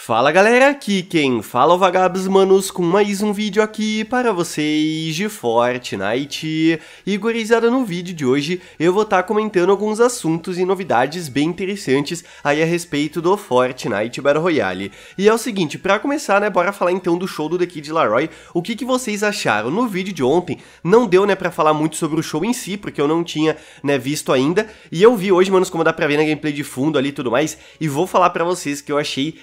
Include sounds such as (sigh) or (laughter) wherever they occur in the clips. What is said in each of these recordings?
Fala galera, aqui quem fala é o Vagabos Manos com mais um vídeo aqui para vocês de Fortnite. E gurizada, no vídeo de hoje eu vou estar tá comentando alguns assuntos e novidades bem interessantes aí a respeito do Fortnite Battle Royale. E é o seguinte, para começar né, bora falar então do show do The Kid Laroi. O que, que vocês acharam? No vídeo de ontem não deu né para falar muito sobre o show em si, porque eu não tinha né visto ainda. E eu vi hoje, manos, como dá pra ver na gameplay de fundo ali e tudo mais, e vou falar para vocês que eu achei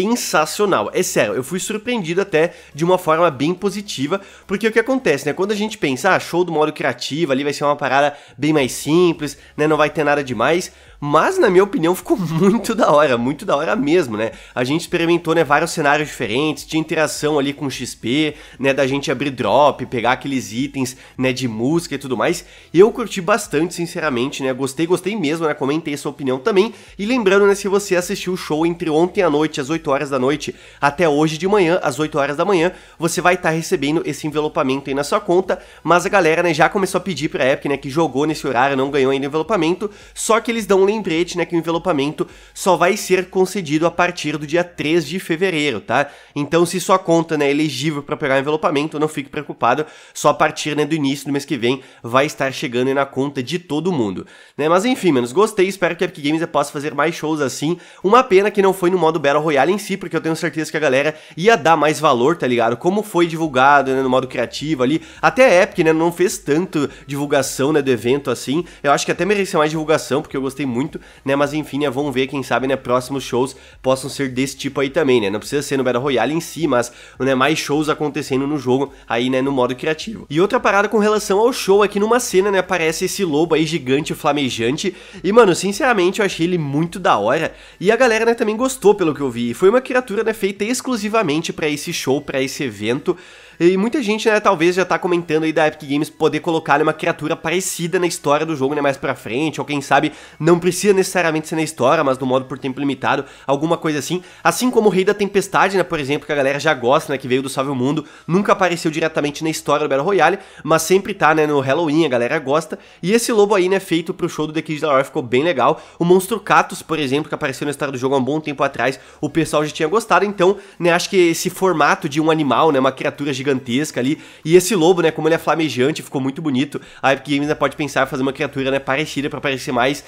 sensacional. É sério, eu fui surpreendido até de uma forma bem positiva, porque o que acontece, né? Quando a gente pensa, ah, show do modo criativo, ali vai ser uma parada bem mais simples, né? Não vai ter nada demais. Mas, na minha opinião, ficou (laughs) muito da hora, muito da hora mesmo, né? A gente experimentou, né, vários cenários diferentes, tinha interação ali com XP, né, da gente abrir drop, pegar aqueles itens, né, de música e tudo mais. Eu curti bastante, sinceramente, né? Gostei, gostei mesmo, né? Comentei sua opinião também. E lembrando, né, se você assistiu o show entre ontem à noite, às 8 horas da noite, até hoje de manhã, às 8 horas da manhã, você vai estar tá recebendo esse envelopamento aí na sua conta, mas a galera, né, já começou a pedir pra Epic, né, que jogou nesse horário, não ganhou ainda envelopamento, só que eles dão um lembrete, né, que o envelopamento só vai ser concedido a partir do dia 3 de fevereiro, tá? Então, se sua conta né, é elegível para pegar o envelopamento, não fique preocupado, só a partir né, do início do mês que vem vai estar chegando na conta de todo mundo. Né? Mas enfim, menos gostei, espero que a Epic Games possa fazer mais shows assim. Uma pena que não foi no modo Battle Royale em si, porque eu tenho certeza que a galera ia dar mais valor, tá ligado? Como foi divulgado né, no modo criativo ali, até a Epic né, não fez tanto divulgação né, do evento assim, eu acho que até merecia mais divulgação, porque eu gostei muito muito, né? Mas enfim, né? Vamos ver, quem sabe, né? Próximos shows possam ser desse tipo aí também, né? Não precisa ser no Battle Royale em si, mas né, mais shows acontecendo no jogo aí, né? No modo criativo. E outra parada com relação ao show aqui que numa cena, né? Aparece esse lobo aí gigante, flamejante. E, mano, sinceramente, eu achei ele muito da hora. E a galera, né? Também gostou pelo que eu vi. E foi uma criatura, né? Feita exclusivamente para esse show, para esse evento. E muita gente, né, talvez já tá comentando aí da Epic Games poder colocar né, uma criatura parecida na história do jogo, né, mais pra frente, ou quem sabe não precisa necessariamente ser na história, mas no modo por tempo limitado, alguma coisa assim. Assim como o Rei da Tempestade, né, por exemplo, que a galera já gosta, né, que veio do Salve o Mundo, nunca apareceu diretamente na história do Battle Royale, mas sempre tá, né, no Halloween, a galera gosta. E esse lobo aí, né, feito pro show do The Kids da ficou bem legal. O Monstro Catus, por exemplo, que apareceu na história do jogo há um bom tempo atrás, o pessoal já tinha gostado, então, né, acho que esse formato de um animal, né, uma criatura gigantesca ali, e esse lobo, né, como ele é flamejante, ficou muito bonito. A Epic Games né, pode pensar em fazer uma criatura, né, parecida para parecer mais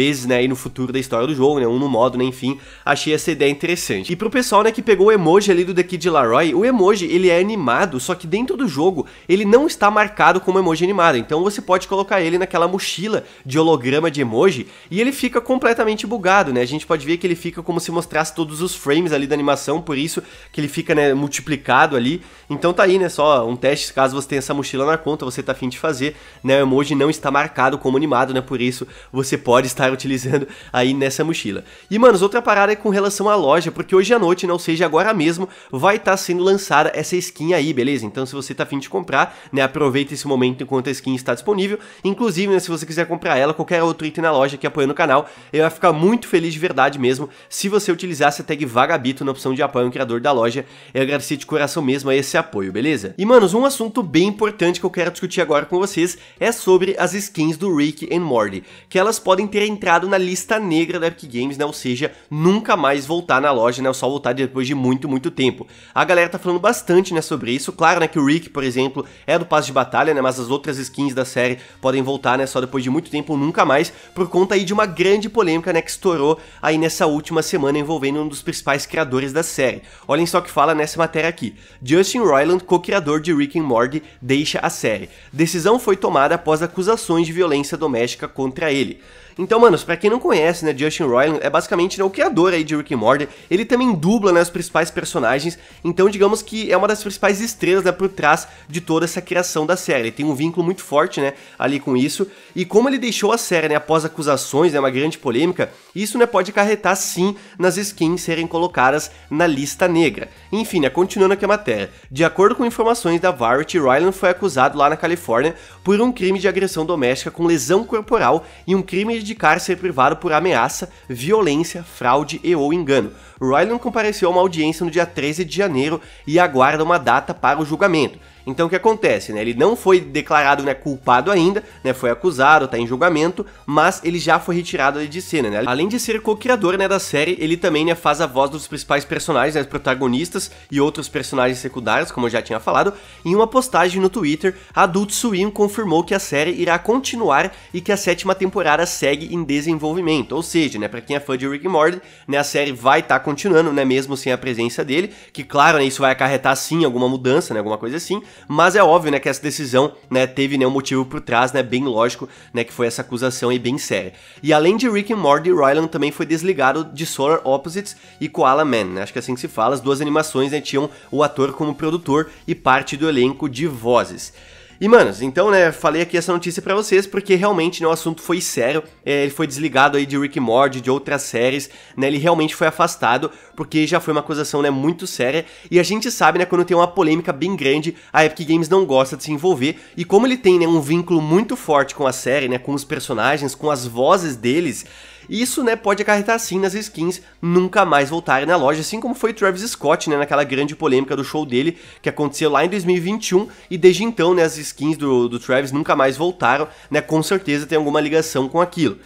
vezes, né, aí no futuro da história do jogo, né, um no modo, né, enfim, achei essa ideia interessante. E pro pessoal, né, que pegou o emoji ali do The Kid Laroi, o emoji, ele é animado, só que dentro do jogo, ele não está marcado como emoji animado, então você pode colocar ele naquela mochila de holograma de emoji e ele fica completamente bugado, né, a gente pode ver que ele fica como se mostrasse todos os frames ali da animação, por isso que ele fica, né, multiplicado ali, então tá aí, né, só um teste, caso você tenha essa mochila na conta, você tá afim de fazer, né, o emoji não está marcado como animado, né, por isso você pode estar estar utilizando aí nessa mochila. E, manos, outra parada é com relação à loja, porque hoje à noite, não seja agora mesmo, vai estar tá sendo lançada essa skin aí, beleza? Então, se você tá afim de comprar, né, aproveita esse momento enquanto a skin está disponível. Inclusive, né, se você quiser comprar ela, qualquer outro item na loja que apoia no canal, eu ia ficar muito feliz de verdade mesmo se você utilizasse a tag Vagabito na opção de apoio ao criador da loja. Eu agradecer de coração mesmo a esse apoio, beleza? E, manos, um assunto bem importante que eu quero discutir agora com vocês é sobre as skins do Rick and Morty, que elas podem ter entrado na lista negra da Epic Games, né? Ou seja, nunca mais voltar na loja, né? Ou só voltar depois de muito, muito tempo. A galera tá falando bastante, né, sobre isso. Claro, né, que o Rick, por exemplo, é do passo de batalha, né? Mas as outras skins da série podem voltar, né? Só depois de muito tempo, nunca mais, por conta aí de uma grande polêmica, né? Que estourou aí nessa última semana envolvendo um dos principais criadores da série. Olhem só o que fala nessa matéria aqui. Justin Roiland, co-criador de Rick and Morty, deixa a série. Decisão foi tomada após acusações de violência doméstica contra ele. Então, mano, pra quem não conhece, né, Justin Roiland é basicamente né, o criador aí de Rick and Morty. Ele também dubla, né, os principais personagens. Então, digamos que é uma das principais estrelas, né, por trás de toda essa criação da série. tem um vínculo muito forte, né, ali com isso. E como ele deixou a série, né, após acusações, né, uma grande polêmica, isso, né, pode acarretar, sim, nas skins serem colocadas na lista negra. Enfim, né, continuando aqui a matéria. De acordo com informações da Variety, Ryland foi acusado lá na Califórnia por um crime de agressão doméstica com lesão corporal e um crime de reivindicar ser privado por ameaça, violência, fraude e ou engano. Royland compareceu a uma audiência no dia 13 de janeiro e aguarda uma data para o julgamento. Então o que acontece, né? Ele não foi declarado né, culpado ainda, né? Foi acusado, está em julgamento, mas ele já foi retirado de cena, né? Além de ser co-criador né, da série, ele também né, faz a voz dos principais personagens, né, protagonistas e outros personagens secundários, como eu já tinha falado. Em uma postagem no Twitter, Adult Swim confirmou que a série irá continuar e que a sétima temporada segue segue em desenvolvimento. Ou seja, né, para quem é fã de Rick and Morty, né, a série vai estar tá continuando, né, mesmo sem a presença dele, que claro, né, isso vai acarretar sim alguma mudança, né, alguma coisa assim, mas é óbvio, né, que essa decisão, né, teve né, um motivo por trás, né, bem lógico, né, que foi essa acusação e bem séria. E além de Rick and Morty, Ryland também foi desligado de Solar Opposites e Koala Man, né, acho que é assim que se fala, as duas animações né, tinham o ator como produtor e parte do elenco de vozes. E, manos, então, né, falei aqui essa notícia para vocês, porque realmente, né, o assunto foi sério. É, ele foi desligado aí de Rick Mord, de outras séries, né, ele realmente foi afastado, porque já foi uma acusação, né, muito séria. E a gente sabe, né, quando tem uma polêmica bem grande, a Epic Games não gosta de se envolver. E como ele tem, né, um vínculo muito forte com a série, né, com os personagens, com as vozes deles, isso, né, pode acarretar sim nas skins nunca mais voltarem na loja, assim como foi Travis Scott, né, naquela grande polêmica do show dele que aconteceu lá em 2021 e desde então, né, as skins do, do Travis nunca mais voltaram, né, com certeza tem alguma ligação com aquilo.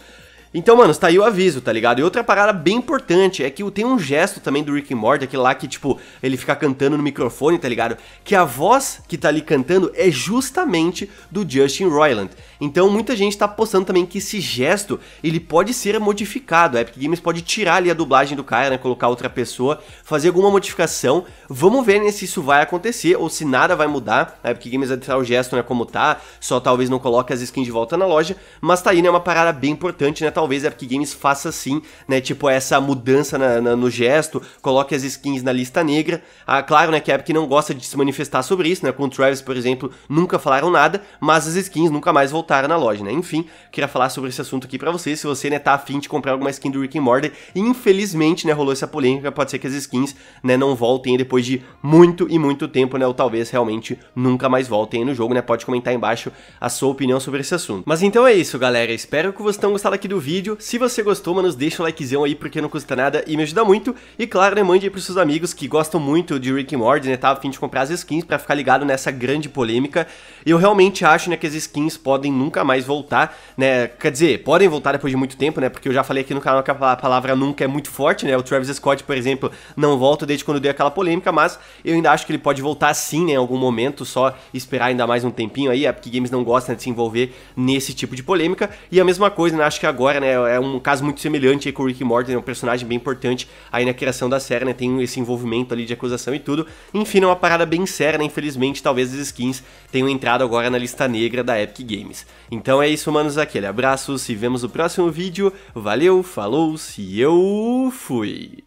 Então, mano, está aí o aviso, tá ligado? E outra parada bem importante é que tem um gesto também do Rick and Morty, aquele lá que, tipo, ele fica cantando no microfone, tá ligado? Que a voz que tá ali cantando é justamente do Justin Roiland. Então, muita gente tá postando também que esse gesto, ele pode ser modificado. A Epic Games pode tirar ali a dublagem do cara, né? Colocar outra pessoa, fazer alguma modificação. Vamos ver né, se isso vai acontecer ou se nada vai mudar. A Epic Games vai deixar o gesto, né? Como tá, só talvez não coloque as skins de volta na loja. Mas tá aí, né? Uma parada bem importante, né? Tá talvez a Epic Games faça sim, né? Tipo, essa mudança na, na, no gesto, coloque as skins na lista negra. Ah, claro, né, que a Epic não gosta de se manifestar sobre isso, né? Com o Travis, por exemplo, nunca falaram nada, mas as skins nunca mais voltaram na loja, né? Enfim, queria falar sobre esse assunto aqui para vocês. Se você, né, tá afim de comprar alguma skin do Rick and Morty, infelizmente, né, rolou essa polêmica, pode ser que as skins, né, não voltem depois de muito e muito tempo, né? Ou talvez realmente nunca mais voltem no jogo, né? Pode comentar embaixo a sua opinião sobre esse assunto. Mas então é isso, galera. Espero que vocês tenham gostado aqui do vídeo vídeo. Se você gostou, manos, deixa o likezão aí porque não custa nada e me ajuda muito. E claro, né, mande aí pros seus amigos que gostam muito de Rick and Morty, né, tá a fim de comprar as skins para ficar ligado nessa grande polêmica. Eu realmente acho, né, que as skins podem nunca mais voltar, né, quer dizer, podem voltar depois de muito tempo, né, porque eu já falei aqui no canal que a palavra nunca é muito forte, né, o Travis Scott, por exemplo, não volta desde quando deu aquela polêmica, mas eu ainda acho que ele pode voltar sim, né, em algum momento, só esperar ainda mais um tempinho aí, a é Epic Games não gosta né, de se envolver nesse tipo de polêmica, e a mesma coisa, né, acho que agora, né, né? É um caso muito semelhante aí com o Rick Morton, é um personagem bem importante aí na criação da série, né? Tem esse envolvimento ali de acusação e tudo. Enfim, é uma parada bem séria, né? Infelizmente, talvez as skins tenham entrado agora na lista negra da Epic Games. Então é isso, manos. Aquele abraço, se vemos no próximo vídeo. Valeu, falou, se eu fui!